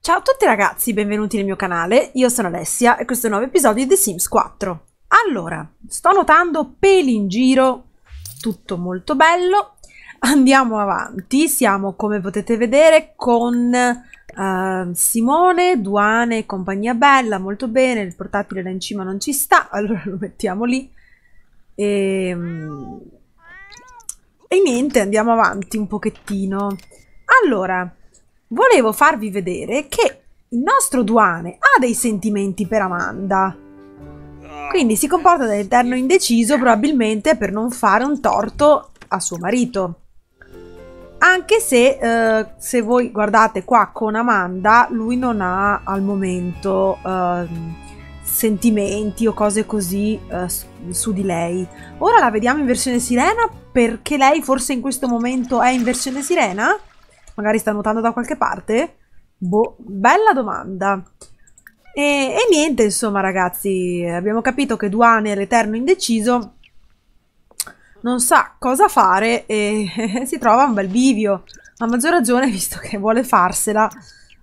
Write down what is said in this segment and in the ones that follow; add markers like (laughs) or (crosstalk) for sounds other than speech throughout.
Ciao a tutti ragazzi, benvenuti nel mio canale, io sono Alessia e questo è un nuovo episodio di The Sims 4. Allora, sto notando peli in giro, tutto molto bello, andiamo avanti, siamo come potete vedere con uh, Simone, Duane e compagnia bella, molto bene, il portatile là in cima non ci sta, (laughs) allora lo mettiamo lì. E, ehm, e niente, andiamo avanti un pochettino. Allora, volevo farvi vedere che il nostro Duane ha dei sentimenti per Amanda. Quindi si comporta da eterno indeciso probabilmente per non fare un torto a suo marito. Anche se, eh, se voi guardate qua con Amanda, lui non ha al momento... Eh, sentimenti o cose così uh, su, di lei. Ora la vediamo in versione sirena perché lei forse in questo momento è in versione sirena? Magari sta nuotando da qualche parte? Boh, bella domanda. E, e niente, insomma, ragazzi, abbiamo capito che Duane è l'eterno indeciso. Non sa cosa fare e (laughs) si trova un bel bivio. A maggior ragione, visto che vuole farsela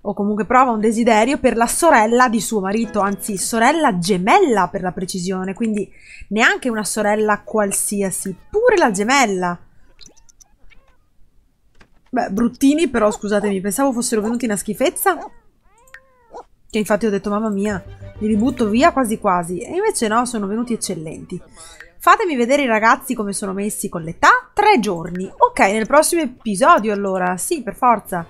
o comunque prova un desiderio per la sorella di suo marito, anzi sorella gemella per la precisione, quindi neanche una sorella qualsiasi, pure la gemella. Beh, bruttini però, scusatemi, pensavo fossero venuti una schifezza. Che infatti ho detto, mamma mia, li butto via quasi quasi. E invece no, sono venuti eccellenti. Fatemi vedere i ragazzi come sono messi con l'età. Tre giorni. Ok, nel prossimo episodio allora. Sì, per forza.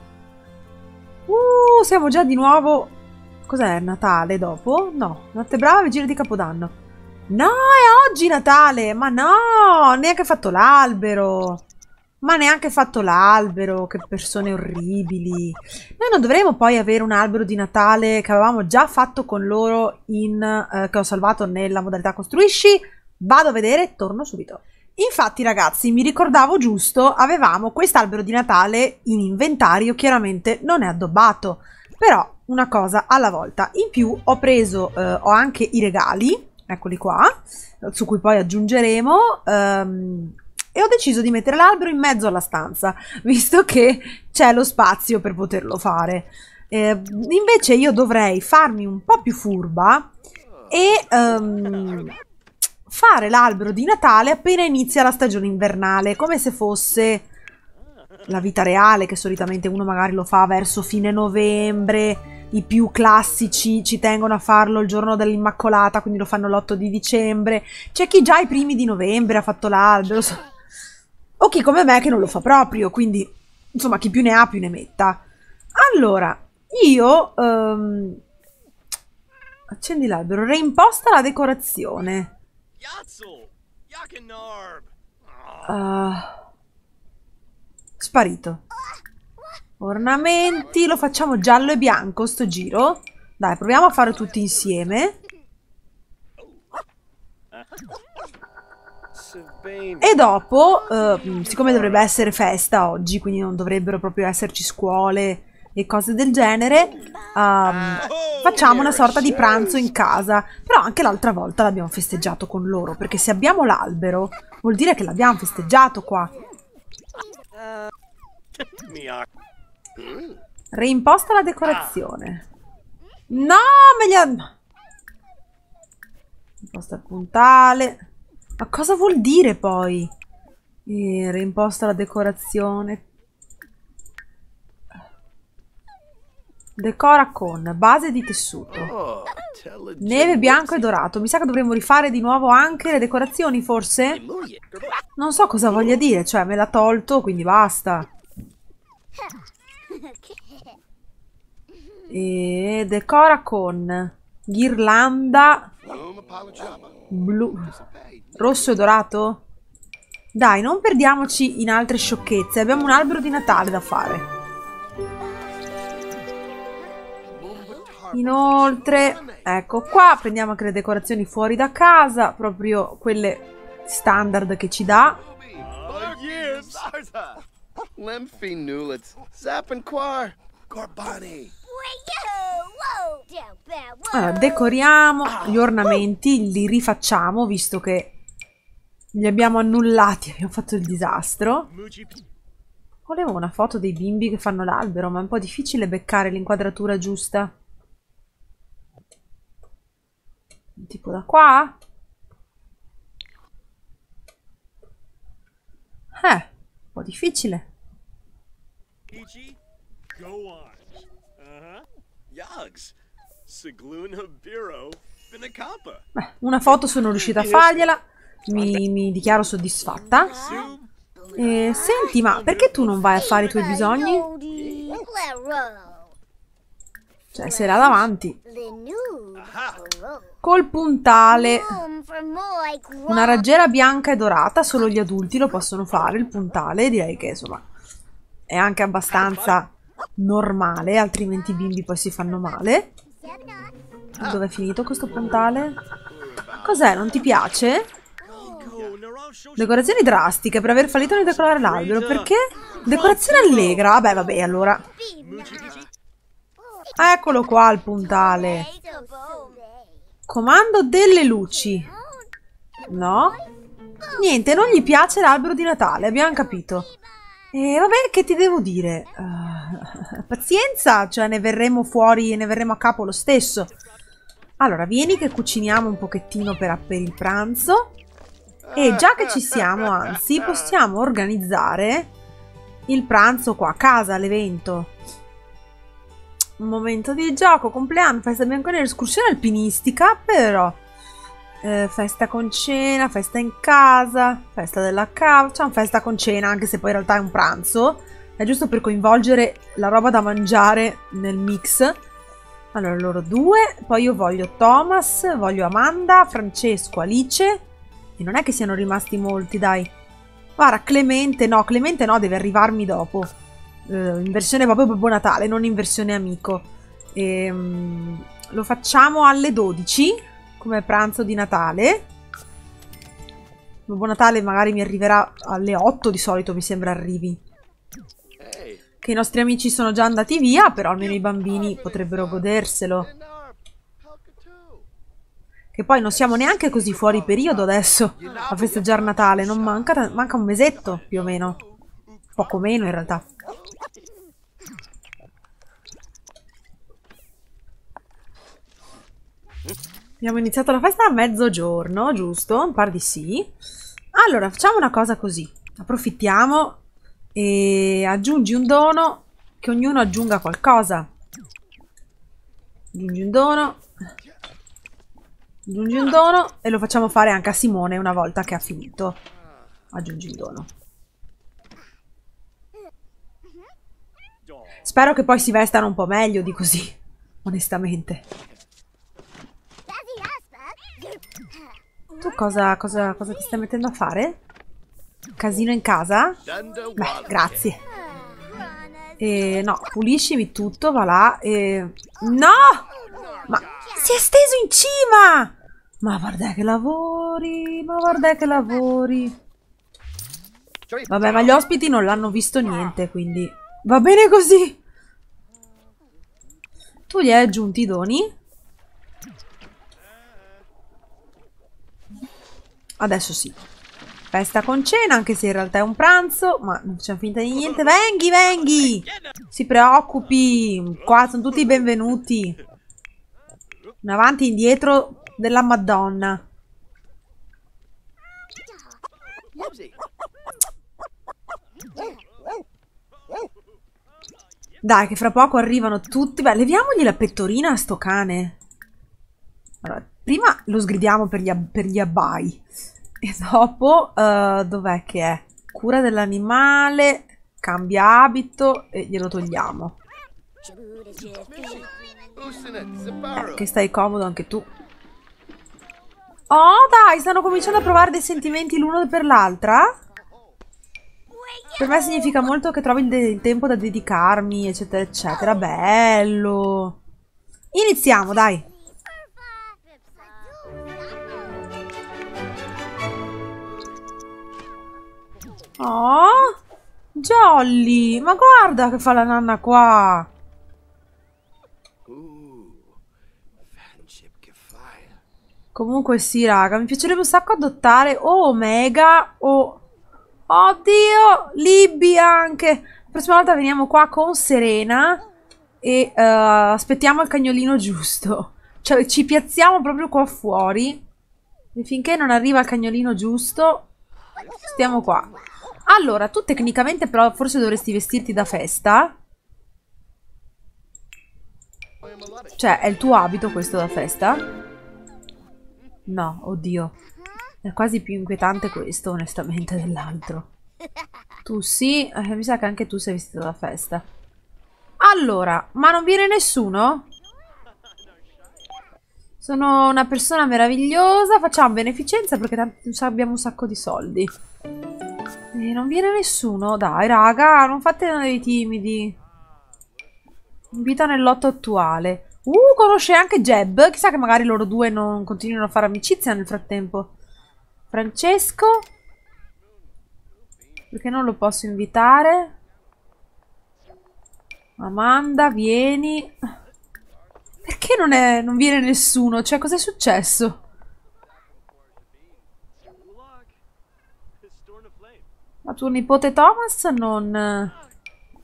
Uh, siamo già di nuovo... Cos'è? Natale dopo? No, notte brava e giro di Capodanno. No, è oggi Natale! Ma no, neanche fatto l'albero! Ma neanche fatto l'albero, che persone orribili. Noi non dovremmo poi avere un albero di Natale che avevamo già fatto con loro in, eh, che ho salvato nella modalità costruisci? Vado a vedere, e torno subito. Infatti ragazzi, mi ricordavo giusto, avevamo quest'albero di Natale in inventario, chiaramente non è addobbato, però una cosa alla volta. In più ho preso, eh, ho anche i regali, eccoli qua, su cui poi aggiungeremo, ehm, e ho deciso di mettere l'albero in mezzo alla stanza, (laughs) visto che c'è lo spazio per poterlo fare. Eh, invece io dovrei farmi un po' più furba e um, fare l'albero di Natale appena inizia la stagione invernale, come se fosse la vita reale, che solitamente uno magari lo fa verso fine novembre, i più classici ci tengono a farlo il giorno dell'Immacolata, quindi lo fanno l'8 di dicembre, c'è chi già i primi di novembre ha fatto l'albero, so. o chi come me che non lo fa proprio, quindi insomma chi più ne ha più ne metta. Allora, io... Um... Accendi l'albero, reimposta la decorazione. Yazzo! Ah. sparito. Ornamenti, lo facciamo giallo e bianco sto giro. Dai, proviamo a fare tutti insieme. E dopo, eh, siccome dovrebbe essere festa oggi, quindi non dovrebbero proprio esserci scuole e cose del genere, um, facciamo una sorta di pranzo in casa. Però anche l'altra volta l'abbiamo festeggiato con loro, perché se abbiamo l'albero vuol dire che l'abbiamo festeggiato qua. Eh. Mm. Reimposta la decorazione. Ah. No, meglio... Imposta il puntale. Ma cosa vuol dire poi? Eh, reimposta la decorazione. Decora con base di tessuto. Oh, Neve bianco e dorato. Mi sa che dovremmo rifare di nuovo anche le decorazioni, forse? Non so cosa voglia dire, cioè me l'ha tolto, quindi basta. E decora con ghirlanda blu, rosso e dorato. Dai, non perdiamoci in altre sciocchezze. Abbiamo un albero di Natale da fare. Inoltre, ecco qua, prendiamo anche le decorazioni fuori da casa, proprio quelle standard che ci dà. Allora, decoriamo gli ornamenti, li rifacciamo visto che li abbiamo annullati, (laughs) abbiamo fatto il disastro. Volevo una foto dei bimbi che fanno l'albero, ma è un po' difficile beccare l'inquadratura giusta. tipo da qua eh un po' difficile Peachy, uh-huh. Beh, una foto sono riuscita a fargliela. Mi, mi dichiaro soddisfatta. Eh, senti, ma perché tu non vai a fare i tuoi bisogni? Cioè, se l'ha davanti. Col puntale. Una raggiera bianca e dorata, solo gli adulti lo possono fare, il puntale, direi che insomma è anche abbastanza normale, altrimenti i bimbi poi si fanno male. Dove è finito questo puntale? Cos'è? Non ti piace? Decorazioni drastiche per aver fallito nel decorare l'albero. Perché? Decorazione allegra. Vabbè, vabbè, allora. Eccolo qua il puntale. Comando delle luci. No? Niente, non gli piace l'albero di Natale, abbiamo capito. E vabbè, che ti devo dire? Uh, (laughs) pazienza, cioè ne verremo fuori e ne verremo a capo lo stesso. Allora, vieni che cuciniamo un pochettino per, per il pranzo. E già che ci siamo, anzi, possiamo organizzare il pranzo qua a casa, l'evento momento di gioco, compleanno, festa bianco nero, escursione alpinistica, però eh, festa con cena, festa in casa, festa della cavcia, festa con cena, anche se poi in realtà è un pranzo. È giusto per coinvolgere la roba da mangiare nel mix. Allora, loro due, poi io voglio Thomas, voglio Amanda, Francesco, Alice. E non è che siano rimasti molti, dai. Guarda, Clemente, no, Clemente no, deve arrivarmi dopo. Eh, in versione proprio Babbo Natale, non in versione amico. E, um, lo facciamo alle 12 come pranzo di Natale. Babbo Natale magari mi arriverà alle 8 di solito, mi sembra arrivi. Che i nostri amici sono già andati via, però almeno i bambini potrebbero goderselo. Che poi non siamo neanche così fuori periodo adesso a festeggiare Natale, non manca, manca un mesetto più o meno poco meno in realtà. Abbiamo iniziato la festa a mezzogiorno, giusto? Un par di sì. Allora, facciamo una cosa così. Approfittiamo e aggiungi un dono, che ognuno aggiunga qualcosa. Aggiungi un dono. Aggiungi un dono e lo facciamo fare anche a Simone una volta che ha finito. Aggiungi un dono. Spero che poi si vestano un po' meglio di così, onestamente. Tu cosa, cosa, cosa ti stai mettendo a fare? Casino in casa? Beh, grazie. E, no, puliscimi tutto, va là e... No! Ma si è steso in cima! Ma guarda che lavori, ma guarda che lavori. Vabbè, ma gli ospiti non l'hanno visto niente, quindi... Va bene così! Tu gli hai aggiunti i doni? Adesso sì. Festa con cena, anche se in realtà è un pranzo, ma non facciamo finta di niente. Venghi, venghi! Si preoccupi! Qua sono tutti benvenuti. Un avanti e indietro della Madonna. Dai, che fra poco arrivano tutti. Beh, leviamogli la pettorina a sto cane. Allora, prima lo sgridiamo per gli, per gli abbai. E (laughs) dopo, uh, dov'è che è? Cura dell'animale, cambia abito e glielo togliamo. che stai comodo anche tu. Oh, dai, stanno cominciando a provare dei sentimenti l'uno per l'altra? Per me significa molto che trovi il, il tempo da dedicarmi, eccetera, eccetera. Bello. Iniziamo, dai. Oh, Jolly, ma guarda che fa la nanna qua. Comunque sì, raga, mi piacerebbe un sacco adottare o Omega o Oddio, Libby anche. La prossima volta veniamo qua con Serena e uh, aspettiamo il cagnolino giusto. Cioè, ci piazziamo proprio qua fuori. E finché non arriva il cagnolino giusto, stiamo qua. Allora, tu tecnicamente però forse dovresti vestirti da festa. Cioè, è il tuo abito questo da festa? No, oddio. È quasi più inquietante questo, onestamente, dell'altro. Tu sì, eh, mi sa che anche tu sei vestito da festa. Allora, ma non viene nessuno? Sono una persona meravigliosa, facciamo beneficenza perché abbiamo un sacco di soldi. E non viene nessuno, dai raga, non fate dei timidi. Vita lotto attuale. Uh, conosce anche Jeb, chissà che magari loro due non continuino a fare amicizia nel frattempo. Francesco? Perché non lo posso invitare? Amanda, vieni. Perché non, è, non viene nessuno? Cioè, cos'è successo? Ma tuo nipote Thomas non...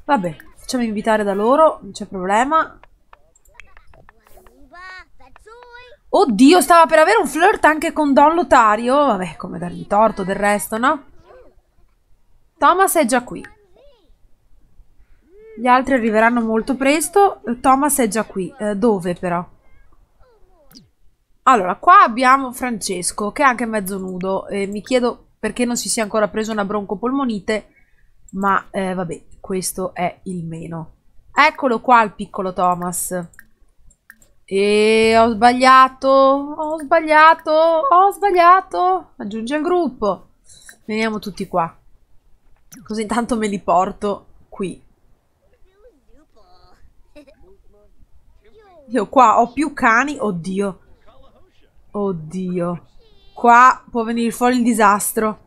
Vabbè, facciamo invitare da loro, non c'è problema. Oddio, stava per avere un flirt anche con Don Lotario. Vabbè, come dargli torto del resto, no? Thomas è già qui. Gli altri arriveranno molto presto. Thomas è già qui. Eh, dove però? Allora, qua abbiamo Francesco, che è anche mezzo nudo. Eh, mi chiedo perché non si sia ancora preso una broncopolmonite, ma eh, vabbè, questo è il meno. Eccolo qua il piccolo Thomas. E ho sbagliato, ho sbagliato, ho sbagliato. Aggiungi al gruppo. Veniamo tutti qua. Così intanto me li porto qui. Io qua ho più cani, oddio. Oddio. Qua può venire fuori il disastro.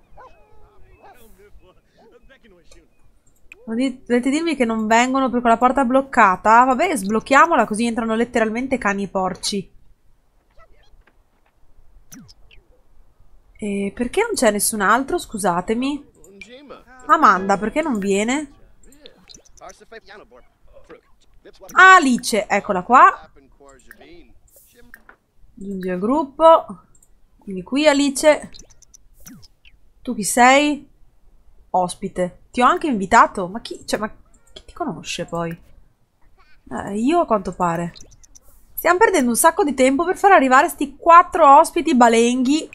Volete dirmi che non vengono per quella porta bloccata? Vabbè, sblocchiamola così entrano letteralmente cani e porci. E perché non c'è nessun altro? Scusatemi. Amanda, perché non viene? Alice, eccola qua. Giungi al gruppo. Quindi qui Alice. Tu chi sei? ospite. Ti ho anche invitato, ma chi, cioè, ma chi ti conosce poi? Eh, io a quanto pare. Stiamo perdendo un sacco di tempo per far arrivare sti quattro ospiti balenghi.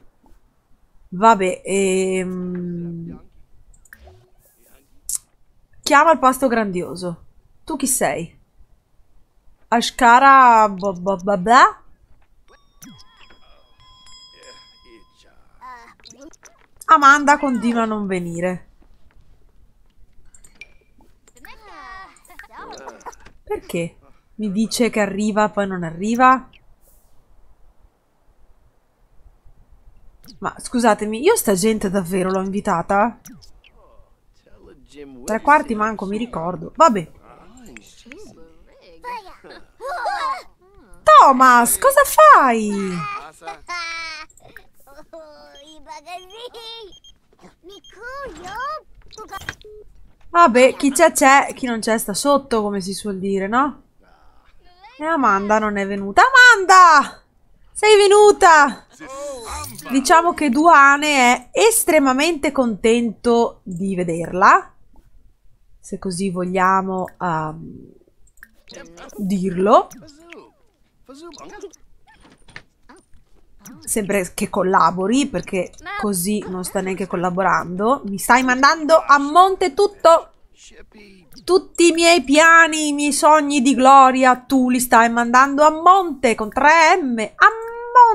Vabbè, ehm... Chiama il pasto grandioso. Tu chi sei? Ashkara... Bla Amanda continua a non venire. Perché? Mi dice che arriva, poi non arriva? Ma scusatemi, io sta gente davvero l'ho invitata? Tre quarti manco, mi ricordo. Vabbè. Thomas, cosa fai? Vabbè, chi c'è c'è, chi non c'è sta sotto, come si suol dire, no? E Amanda non è venuta. Amanda! Sei venuta! Diciamo che Duane è estremamente contento di vederla, se così vogliamo um, dirlo sempre che collabori perché così non sta neanche collaborando. Mi stai mandando a monte tutto. Tutti i miei piani, i miei sogni di gloria, tu li stai mandando a monte con 3M. A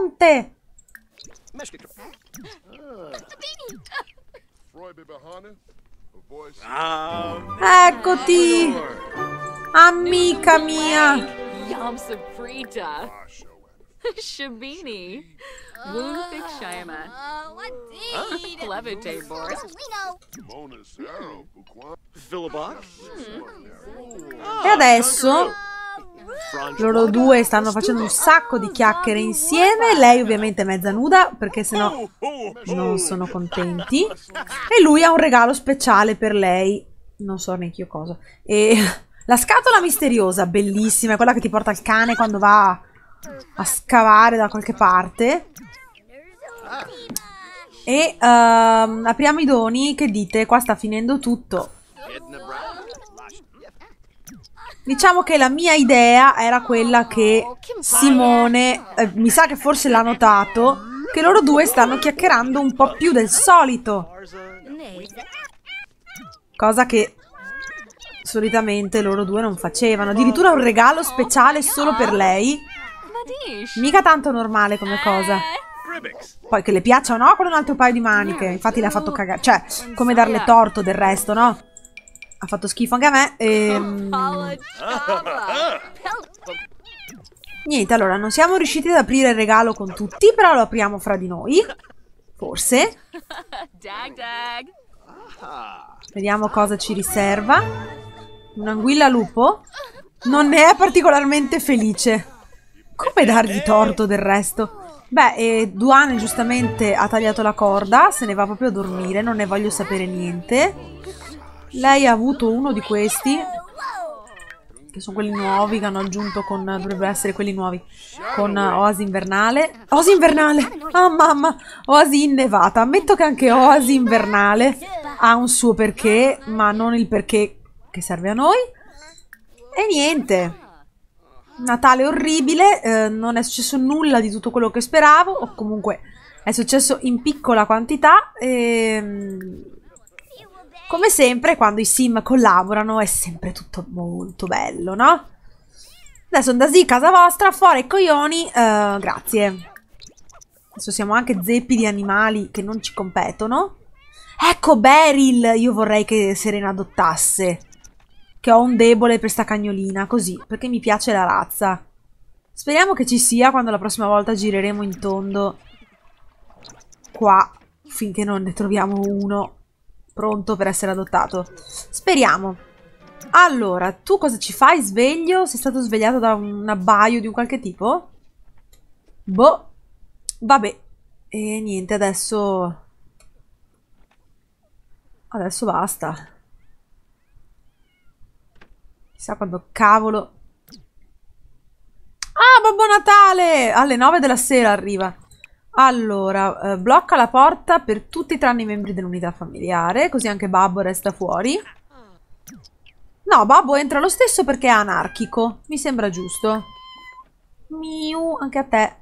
monte. Eccoti. Amica mia. Yam Suprita. (laughs) Shabini. Uh, Woon Shyama. Uh, what deed? Ah, Levitate, Boris. Philibok? Hmm. Hmm. E adesso... Ah, loro due stanno facendo un sacco di chiacchiere insieme, lei ovviamente è mezza nuda perché sennò oh, oh, oh, non sono contenti e lui ha un regalo speciale per lei, non so neanche io cosa. E (laughs) la scatola misteriosa, bellissima, è quella che ti porta il cane quando va a scavare da qualche parte. E uh, apriamo i doni, che dite? Qua sta finendo tutto. Diciamo che la mia idea era quella che Simone, eh, mi sa che forse l'ha notato, che loro due stanno chiacchierando un po' più del solito. Cosa che solitamente loro due non facevano. Addirittura un regalo speciale solo per lei. Mica tanto normale come eh. cosa. Poi che le piaccia o no, con un altro paio di maniche. Infatti l'ha fatto cagare. Cioè, come darle torto del resto, no? Ha fatto schifo anche a me. Ehm... (laughs) Niente, allora, non siamo riusciti ad aprire il regalo con tutti, però lo apriamo fra di noi. Forse. (laughs) Ah. Vediamo cosa ci riserva. Un'anguilla lupo? Non ne è particolarmente felice. Come dargli torto del resto? Beh, eh, Duane giustamente ha tagliato la corda, se ne va proprio a dormire, non ne voglio sapere niente. Lei ha avuto uno di questi, che sono quelli nuovi che hanno aggiunto con, dovrebbero essere quelli nuovi, con eh, Oasi Invernale. Oasi Invernale! Ah oh, mamma! Oasi Innevata. Ammetto che anche Oasi Invernale ha un suo perché, ma non il perché che serve a noi. E niente, Natale orribile, eh, non è successo nulla di tutto quello che speravo, o comunque è successo in piccola quantità. E, ehm, come sempre, quando i sim collaborano è sempre tutto molto bello, no? Adesso andasi a casa vostra, fuori i coglioni, eh, grazie. Adesso siamo anche zeppi di animali che non ci competono. Ecco Beryl, io vorrei che Serena adottasse che ho un debole per sta cagnolina, così, perché mi piace la razza. Speriamo che ci sia quando la prossima volta gireremo in tondo qua, finché non ne troviamo uno pronto per essere adottato. Speriamo. Allora, tu cosa ci fai? Sveglio? Sei stato svegliato da un abbaio di un qualche tipo? Boh. Vabbè. E niente, adesso... Adesso basta. Chissà quando cavolo... Ah, Babbo Natale! Alle 9 della sera arriva. Allora, eh, blocca la porta per tutti tranne i membri dell'unità familiare, così anche Babbo resta fuori. No, Babbo entra lo stesso perché è anarchico. Mi sembra giusto. Miu, anche a te.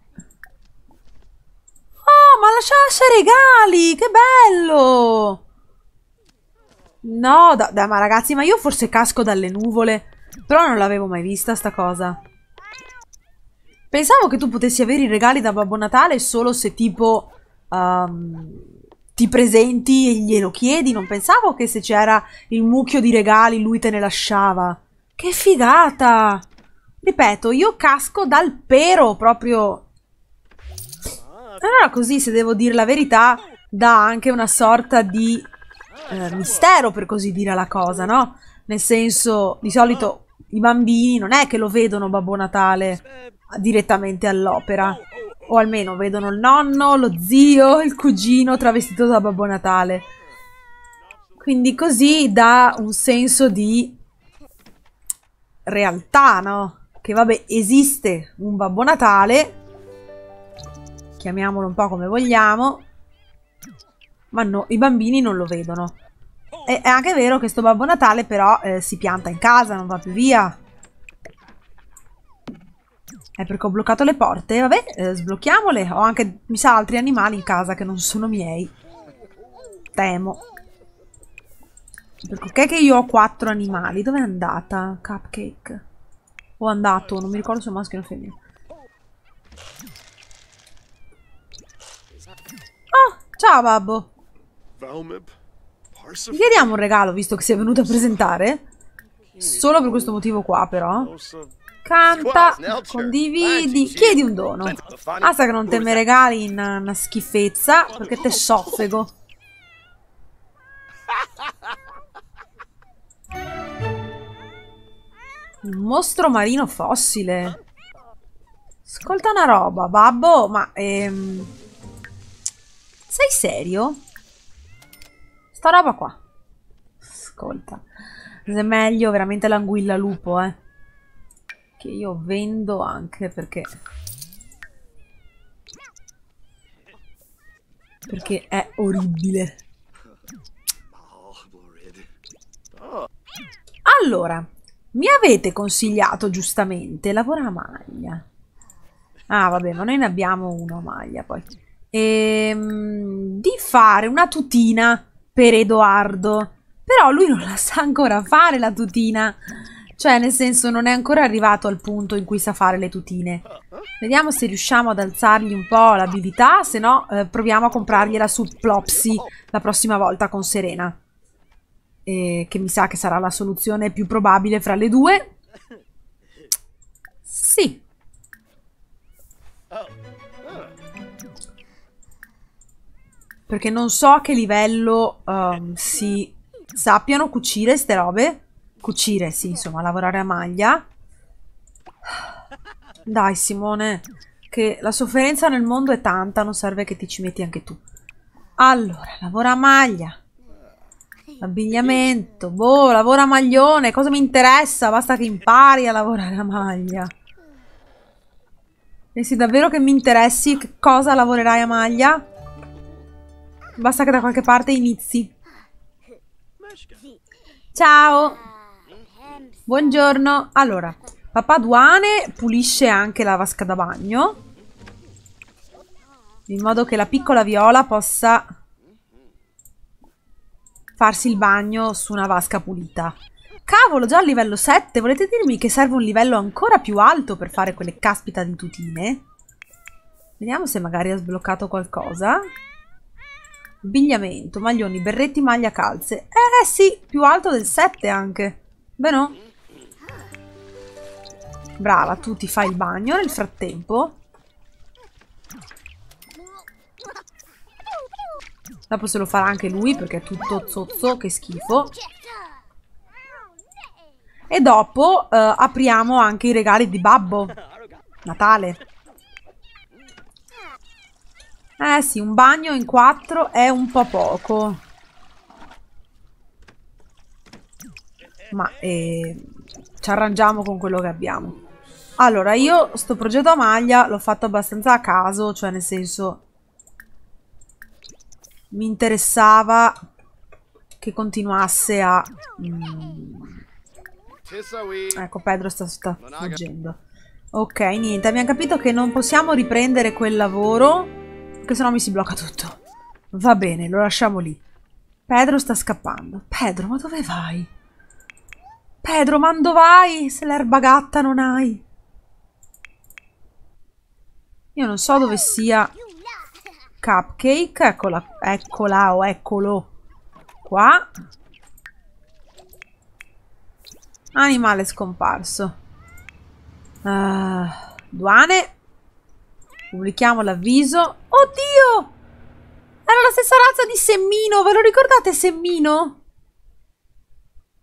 Oh, ma lascia, lasciasse regali! Che bello! No, da, da, ma ragazzi, ma io forse casco dalle nuvole. Però non l'avevo mai vista sta cosa. Pensavo che tu potessi avere i regali da Babbo Natale solo se tipo... Um, ti presenti e glielo chiedi. Non pensavo che se c'era il mucchio di regali lui te ne lasciava. Che figata! Ripeto, io casco dal pero proprio... Allora così, se devo dire la verità, dà anche una sorta di eh, mistero per così dire alla cosa, no? Nel senso, di solito i bambini non è che lo vedono Babbo Natale direttamente all'opera, o almeno vedono il nonno, lo zio, il cugino travestito da Babbo Natale. Quindi così dà un senso di realtà, no? Che vabbè, esiste un Babbo Natale, chiamiamolo un po' come vogliamo, ma no, i bambini non lo vedono. E è anche vero che sto Babbo Natale però eh, si pianta in casa, non va più via. È perché ho bloccato le porte. Vabbè, eh, sblocchiamole. Ho anche, mi sa, altri animali in casa che non sono miei. Temo. Perché che io ho quattro animali? Dove è andata? Cupcake. O andato, non mi ricordo se è maschio o femmina. Oh, ciao babbo. Gli chiediamo un regalo, visto che si è venuto a presentare. Solo per questo motivo qua, però. Canta, condividi, ah, chiedi un dono. Basta cioè, che non te me regali in una schifezza, perché te soffego. Un mostro marino fossile. Ascolta una roba, babbo, ma... Ehm... Sei serio? Sta roba qua. Ascolta. Non è meglio veramente l'anguilla lupo, eh. Che io vendo anche perché... Perché è orribile. Allora, mi avete consigliato giustamente lavora a maglia. Ah, vabbè, ma noi ne abbiamo uno a maglia poi. Ehm, di fare una tutina per Edoardo. Però lui non la sa ancora fare la tutina. Cioè, nel senso, non è ancora arrivato al punto in cui sa fare le tutine. Vediamo se riusciamo ad alzargli un po' l'abilità, se no eh, proviamo a comprargliela su Plopsy la prossima volta con Serena. Eh, che mi sa che sarà la soluzione più probabile fra le due. Sì, Perché non so a che livello um, si sappiano cucire ste robe. Cucire, sì, insomma, lavorare a maglia. Dai, Simone, che la sofferenza nel mondo è tanta, non serve che ti ci metti anche tu. Allora, lavora a maglia. Abbigliamento, boh, lavora a maglione, cosa mi interessa? Basta che impari a lavorare a maglia. Pensi davvero che mi interessi cosa lavorerai a maglia? Basta che da qualche parte inizi. Ciao. Buongiorno. Allora, papà Duane pulisce anche la vasca da bagno. In modo che la piccola Viola possa farsi il bagno su una vasca pulita. Cavolo, già a livello 7, volete dirmi che serve un livello ancora più alto per fare quelle caspita di tutine? Vediamo se magari ha sbloccato qualcosa. Abbigliamento, maglioni, berretti, maglia, calze. Eh sì, più alto del 7 anche. Beh no. Brava, tu ti fai il bagno nel frattempo. Dopo se lo farà anche lui perché è tutto zozzo, che schifo. E dopo eh, apriamo anche i regali di Babbo. Natale. Eh sì, un bagno in quattro è un po' poco. Ma eh, ci arrangiamo con quello che abbiamo. Allora, io sto progetto a maglia l'ho fatto abbastanza a caso, cioè nel senso... Mi interessava che continuasse a... Mm. Ecco, Pedro sta, sta fuggendo. Ok, niente, abbiamo capito che non possiamo riprendere quel lavoro che sennò mi si blocca tutto. Va bene, lo lasciamo lì. Pedro sta scappando. Pedro, ma dove vai? Pedro, ma dove vai se l'erba gatta non hai? Io non so dove sia Cupcake. Eccola, eccola o oh, eccolo. Qua. Animale scomparso. Uh, duane. Pubblichiamo l'avviso. Oddio! Era la stessa razza di Semmino. Ve lo ricordate Semmino?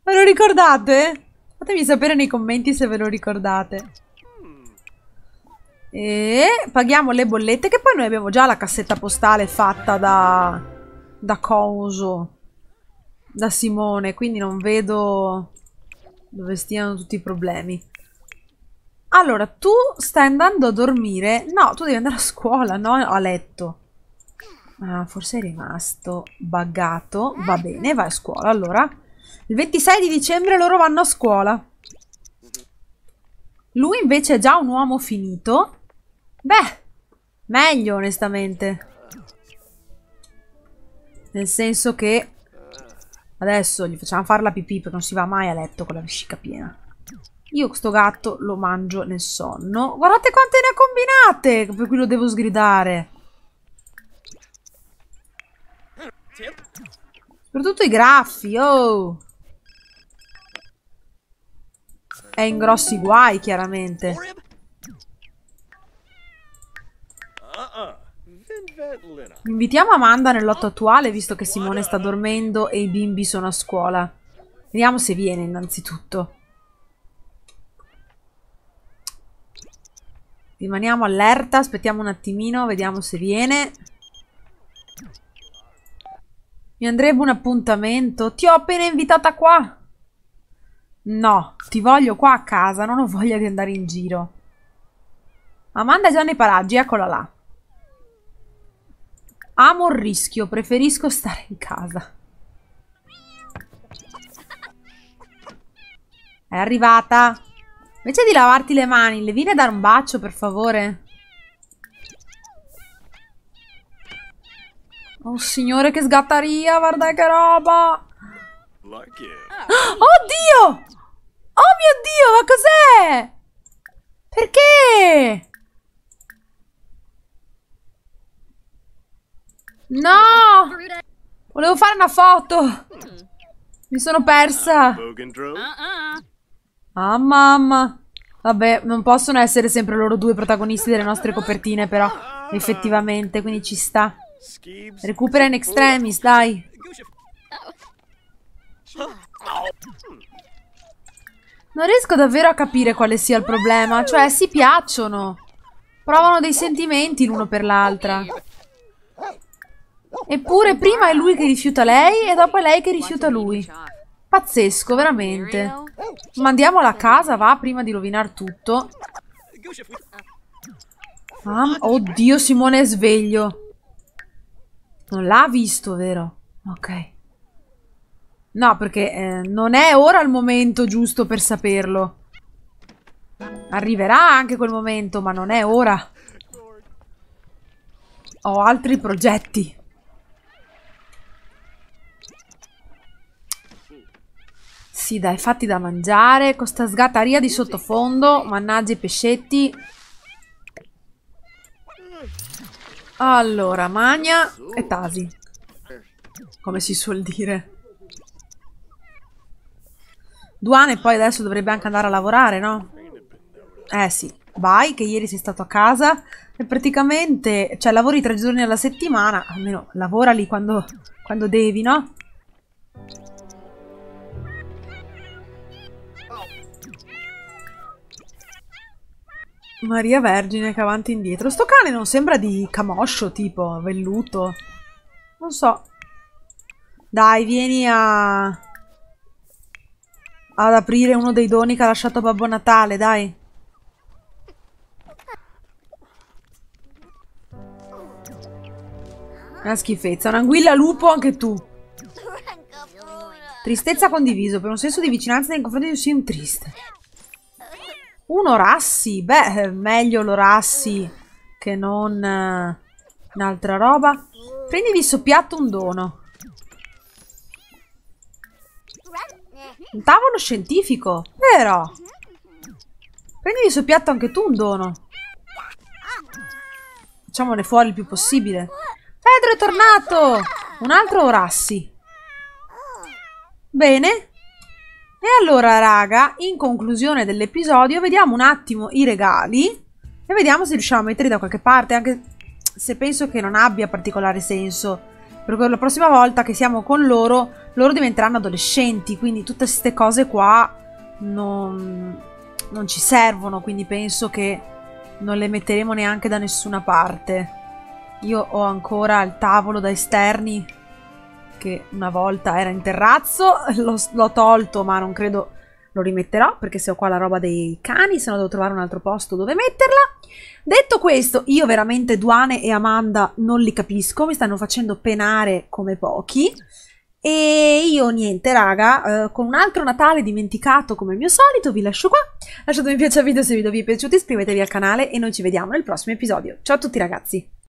Ve lo ricordate? Fatemi sapere nei commenti se ve lo ricordate. E paghiamo le bollette che poi noi abbiamo già la cassetta postale fatta da... da Coso. Da Simone. Quindi non vedo dove stiano tutti i problemi. Allora, tu stai andando a dormire? No, tu devi andare a scuola, no? A letto. Ah, forse è rimasto buggato. Va bene, vai a scuola allora. Il 26 di dicembre loro vanno a scuola. Lui invece è già un uomo finito. Beh, meglio onestamente. Nel senso che adesso gli facciamo fare la pipì perché non si va mai a letto con la vescica piena. Io questo gatto lo mangio nel sonno. Guardate quante ne ha combinate! Per cui lo devo sgridare. Soprattutto i graffi, oh! È in grossi guai, chiaramente. Invitiamo Amanda nel lotto attuale, visto che Simone sta dormendo e i bimbi sono a scuola. Vediamo se viene, innanzitutto. Rimaniamo allerta, aspettiamo un attimino, vediamo se viene. Mi andrebbe un appuntamento. Ti ho appena invitata qua. No, ti voglio qua a casa, non ho voglia di andare in giro. Amanda è già nei paraggi, eccola là. Amo il rischio, preferisco stare in casa. È arrivata. Invece di lavarti le mani, le vieni a dare un bacio, per favore. Oh, signore, che sgattaria! Guarda che roba! Like ah. Oddio! Oh, mio Dio, ma cos'è? Perché? No! Volevo fare una foto! Mm. Mi sono persa! Uh -uh. Ah, mamma. Vabbè, non possono essere sempre loro due protagonisti delle nostre copertine, però. Effettivamente, quindi ci sta. Recupera in extremis, dai. Non riesco davvero a capire quale sia il problema. Cioè, si piacciono. Provano dei sentimenti l'uno per l'altra. Eppure prima è lui che rifiuta lei e dopo è lei che rifiuta lui. Pazzesco, veramente. Mandiamola a casa, va, prima di rovinare tutto. Ah, oddio, Simone è sveglio. Non l'ha visto, vero? Ok. No, perché eh, non è ora il momento giusto per saperlo. Arriverà anche quel momento, ma non è ora. Ho altri progetti. Sì, dai, fatti da mangiare. Con sta sgattaria di sottofondo. Mannaggia i pescetti. Allora, Magna e Tasi. Come si suol dire. Duane poi adesso dovrebbe anche andare a lavorare, no? Eh sì, vai, che ieri sei stato a casa e praticamente, cioè lavori tre giorni alla settimana, almeno lavorali quando, quando devi, no? Maria Vergine che avanti e indietro. Sto cane non sembra di camoscio, tipo, velluto. Non so. Dai, vieni a... Ad aprire uno dei doni che ha lasciato Babbo Natale, dai. Una schifezza. Un'anguilla lupo anche tu. Tristezza condiviso. Per un senso di vicinanza nei confronti di un sim triste. Un Orassi? Beh, meglio l'Orassi che non uh, un'altra roba. Prendivi soppiatto un dono. Un tavolo scientifico, vero? Prendivi soppiatto anche tu un dono. Facciamone fuori il più possibile. Pedro è tornato! Un altro Orassi. Bene, e allora raga, in conclusione dell'episodio vediamo un attimo i regali e vediamo se riusciamo a metterli da qualche parte, anche se penso che non abbia particolare senso, perché la prossima volta che siamo con loro, loro diventeranno adolescenti, quindi tutte queste cose qua non, non ci servono, quindi penso che non le metteremo neanche da nessuna parte. Io ho ancora il tavolo da esterni che una volta era in terrazzo, (laughs) l'ho tolto ma non credo lo rimetterò perché se ho qua la roba dei cani, se no devo trovare un altro posto dove metterla. Detto questo, io veramente Duane e Amanda non li capisco, mi stanno facendo penare come pochi. E io niente raga, eh, con un altro Natale dimenticato come al mio solito vi lascio qua, lasciate un mi piace al video se il video vi è piaciuto, iscrivetevi al canale e noi ci vediamo nel prossimo episodio. Ciao a tutti ragazzi!